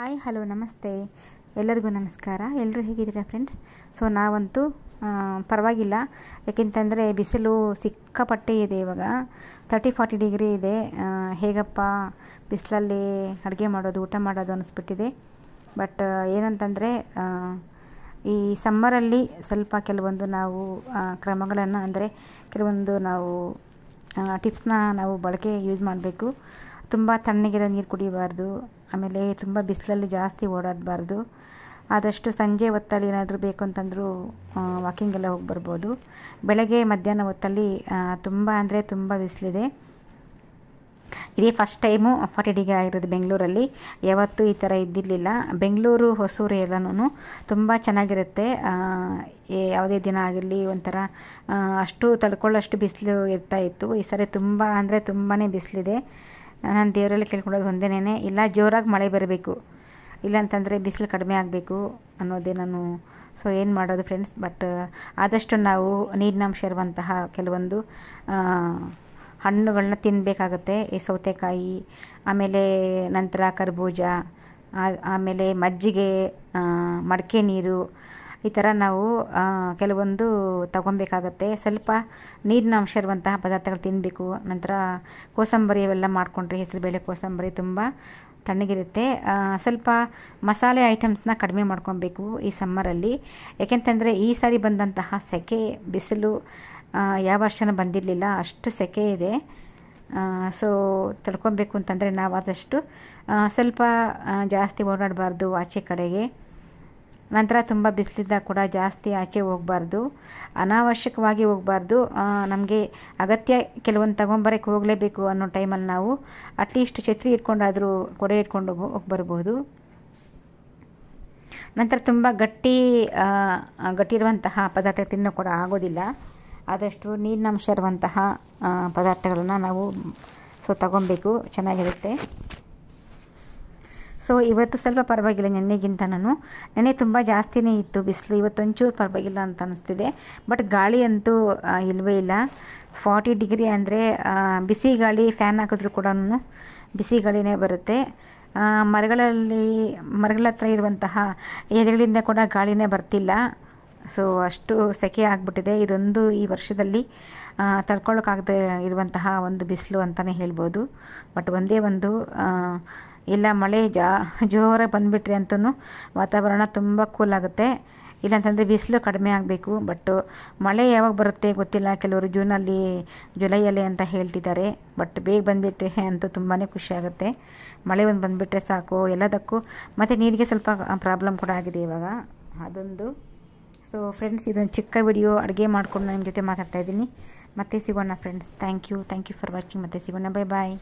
hi hello ನಮಸ್ತೆ ಎಲ್ಲರಿಗೂ ನಮಸ್ಕಾರ ಎಲ್ಲರೂ ಹೇಗಿದ್ದೀರಾ ಫ್ರೆಂಡ್ಸ್ ಸೊ ನಾವಂತೂ ಪರವಾಗಿಲ್ಲ ಯಾಕೆಂತಂದರೆ ಬಿಸಿಲು ಸಿಕ್ಕಾಪಟ್ಟೆ ಇದೆ ಇವಾಗ ತರ್ಟಿ ಫಾರ್ಟಿ ಡಿಗ್ರಿ ಇದೆ ಹೇಗಪ್ಪ ಬಿಸಿಲಲ್ಲಿ ಅಡುಗೆ ಮಾಡೋದು ಊಟ ಮಾಡೋದು ಅನ್ನಿಸ್ಬಿಟ್ಟಿದೆ ಬಟ್ ಏನಂತಂದರೆ ಈ ಸಮ್ಮರಲ್ಲಿ ಸ್ವಲ್ಪ ಕೆಲವೊಂದು ನಾವು ಕ್ರಮಗಳನ್ನು ಅಂದರೆ ಕೆಲವೊಂದು ನಾವು ಟಿಪ್ಸ್ನ ನಾವು ಬಳಕೆ ಯೂಸ್ ಮಾಡಬೇಕು ತುಂಬ ತಣ್ಣಗಿರೋ ನೀರು ಕುಡಿಯಬಾರ್ದು ಆಮೇಲೆ ತುಂಬ ಬಿಸಿಲಲ್ಲಿ ಜಾಸ್ತಿ ಓಡಾಡಬಾರ್ದು ಆದಷ್ಟು ಸಂಜೆ ಹೊತ್ತಲ್ಲಿ ಏನಾದರೂ ಬೇಕು ಅಂತಂದರೂ ವಾಕಿಂಗೆಲ್ಲ ಹೋಗಿ ಬರ್ಬೋದು ಬೆಳಗ್ಗೆ ಮಧ್ಯಾಹ್ನ ಹೊತ್ತಲ್ಲಿ ತುಂಬ ಅಂದರೆ ತುಂಬ ಬಿಸಿಲಿದೆ ಇದೇ ಫಸ್ಟ್ ಟೈಮು ಫಾರ್ಟಿ ಡಿಗ್ರಿ ಆಗಿರೋದು ಬೆಂಗಳೂರಲ್ಲಿ ಯಾವತ್ತೂ ಈ ಥರ ಇದ್ದಿರಲಿಲ್ಲ ಬೆಂಗಳೂರು ಹೊಸೂರು ಎಲ್ಲನೂ ತುಂಬ ಚೆನ್ನಾಗಿರುತ್ತೆ ಯಾವುದೇ ದಿನ ಆಗಿರಲಿ ಒಂಥರ ಅಷ್ಟು ತಡ್ಕೊಳ್ಳೋಷ್ಟು ಬಿಸಿಲು ಇರ್ತಾ ಇತ್ತು ಈ ಸರಿ ತುಂಬ ಅಂದರೆ ತುಂಬಾ ಬಿಸಿಲಿದೆ ನಾನು ದೇವರಲ್ಲಿ ಕೇಳ್ಕೊಳ್ಳೋದು ಒಂದೇನೇ ಇಲ್ಲ ಜೋರಾಗಿ ಮಳೆ ಬರಬೇಕು ಇಲ್ಲಾಂತಂದರೆ ಬಿಸಿಲು ಕಡಿಮೆ ಆಗಬೇಕು ಅನ್ನೋದೇ ನಾನು ಸೊ ಏನು ಮಾಡೋದು ಫ್ರೆಂಡ್ಸ್ ಬಟ್ ಆದಷ್ಟು ನಾವು ನೀರಿನಾಂಶ ಇರುವಂತಹ ಕೆಲವೊಂದು ಹಣ್ಣುಗಳನ್ನ ತಿನ್ನಬೇಕಾಗುತ್ತೆ ಈ ಸೌತೆಕಾಯಿ ಆಮೇಲೆ ನಂತರ ಕರ್ಬೂಜ ಆಮೇಲೆ ಮಜ್ಜಿಗೆ ಮಡಕೆ ನೀರು ಈ ಥರ ನಾವು ಕೆಲವೊಂದು ತಗೊಬೇಕಾಗತ್ತೆ ಸ್ವಲ್ಪ ನೀರಿನ ಅಂಶ ಇರುವಂತಹ ಪದಾರ್ಥಗಳು ತಿನ್ನಬೇಕು ನಂತರ ಕೋಸಂಬರಿ ಅವೆಲ್ಲ ಮಾಡಿಕೊಂಡ್ರೆ ಹೆಸರುಬೇಳೆ ಕೋಸಂಬರಿ ತುಂಬ ತಣ್ಣಗಿರುತ್ತೆ ಸ್ವಲ್ಪ ಮಸಾಲೆ ಐಟಮ್ಸ್ನ ಕಡಿಮೆ ಮಾಡ್ಕೊಬೇಕು ಈ ಸಮ್ಮರಲ್ಲಿ ಯಾಕೆಂತಂದರೆ ಈ ಸಾರಿ ಬಂದಂತಹ ಸೆಕೆ ಬಿಸಿಲು ಯಾವ ವರ್ಷನೂ ಬಂದಿರಲಿಲ್ಲ ಅಷ್ಟು ಸೆಕೆ ಇದೆ ಸೊ ತಿಳ್ಕೊಬೇಕು ಅಂತಂದರೆ ನಾವು ಆದಷ್ಟು ಸ್ವಲ್ಪ ಜಾಸ್ತಿ ಓಡಾಡಬಾರ್ದು ಆಚೆ ಕಡೆಗೆ ನಂತರ ತುಂಬ ಬಿಸಿಲಿದ್ದಾಗ ಕೂಡ ಜಾಸ್ತಿ ಆಚೆ ಹೋಗಬಾರ್ದು ಅನಾವಶ್ಯಕವಾಗಿ ಹೋಗಬಾರ್ದು ನಮಗೆ ಅಗತ್ಯ ಕೆಲವೊಂದು ತಗೊಂಬರಕ್ಕೆ ಹೋಗಲೇಬೇಕು ಅನ್ನೋ ಟೈಮಲ್ಲಿ ನಾವು ಅಟ್ಲೀಸ್ಟ್ ಛತ್ರಿ ಇಟ್ಕೊಂಡಾದರೂ ಕೊಡೆ ಇಟ್ಕೊಂಡು ಹೋಗಿ ಬರ್ಬೋದು ನಂತರ ತುಂಬ ಗಟ್ಟಿ ಗಟ್ಟಿರುವಂತಹ ಪದಾರ್ಥ ತಿನ್ನೋ ಕೂಡ ಆಗೋದಿಲ್ಲ ಆದಷ್ಟು ನೀರಿನಂಶ ಇರುವಂತಹ ಪದಾರ್ಥಗಳನ್ನು ನಾವು ಸೊ ತಗೊಬೇಕು ಚೆನ್ನಾಗಿರುತ್ತೆ ಸೊ ಇವತ್ತು ಸ್ವಲ್ಪ ಪರವಾಗಿಲ್ಲ ನೆನ್ನೆಗಿಂತ ನಾನು ನೆನ್ನೆ ತುಂಬ ಜಾಸ್ತಿನೇ ಇತ್ತು ಬಿಸಿಲು ಇವತ್ತೊಂಚೂರು ಪರವಾಗಿಲ್ಲ ಅಂತ ಅನಿಸ್ತಿದೆ ಬಟ್ ಗಾಳಿ ಅಂತೂ ಇಲ್ಲವೇ ಇಲ್ಲ ಫಾರ್ಟಿ ಡಿಗ್ರಿ ಅಂದರೆ ಬಿಸಿ ಗಾಳಿ ಫ್ಯಾನ್ ಹಾಕಿದ್ರೂ ಕೂಡ ಬಿಸಿ ಗಾಳಿನೇ ಬರುತ್ತೆ ಮರಗಳಲ್ಲಿ ಮರಗಳ ಹತ್ರ ಇರುವಂತಹ ಎಲೆಗಳಿಂದ ಕೂಡ ಗಾಳಿನೇ ಬರ್ತಿಲ್ಲ ಸೊ ಅಷ್ಟು ಸೆಕೆ ಆಗಿಬಿಟ್ಟಿದೆ ಇದೊಂದು ಈ ವರ್ಷದಲ್ಲಿ ತಡ್ಕೊಳ್ಳೋಕ್ಕಾಗದೇ ಇರುವಂತಹ ಒಂದು ಬಿಸಿಲು ಅಂತಲೇ ಹೇಳ್ಬೋದು ಬಟ್ ಒಂದೇ ಒಂದು ಇಲ್ಲ ಮಳೆ ಜಾ ಜೋರಾಗಿ ಬಂದುಬಿಟ್ರಿ ಅಂತೂ ವಾತಾವರಣ ತುಂಬ ಕೂಲ್ ಆಗುತ್ತೆ ಇಲ್ಲಾಂತಂದರೆ ಬಿಸಿಲು ಕಡಿಮೆ ಆಗಬೇಕು ಬಟ್ ಮಳೆ ಯಾವಾಗ ಬರುತ್ತೆ ಗೊತ್ತಿಲ್ಲ ಕೆಲವರು ಜೂನಲ್ಲಿ ಜುಲೈಯಲ್ಲಿ ಅಂತ ಹೇಳ್ತಿದ್ದಾರೆ ಬಟ್ ಬೇಗ ಬಂದುಬಿಟ್ರೆ ಅಂತೂ ತುಂಬಾ ಖುಷಿಯಾಗುತ್ತೆ ಮಳೆ ಒಂದು ಬಂದುಬಿಟ್ರೆ ಸಾಕು ಎಲ್ಲದಕ್ಕೂ ಮತ್ತು ನೀರಿಗೆ ಸ್ವಲ್ಪ ಪ್ರಾಬ್ಲಮ್ ಕೂಡ ಆಗಿದೆ ಇವಾಗ ಅದೊಂದು ಸೊ ಫ್ರೆಂಡ್ಸ್ ಇದೊಂದು ಚಿಕ್ಕ ವಿಡಿಯೋ ಅಡುಗೆ ಮಾಡಿಕೊಂಡು ನಿಮ್ಮ ಜೊತೆ ಮಾತಾಡ್ತಾ ಇದ್ದೀನಿ ಮತ್ತೆ ಸಿಗೋಣ friends thank you thank you for watching ಮತ್ತೆ ಸಿಗೋಣ ಬೈ ಬಾಯ್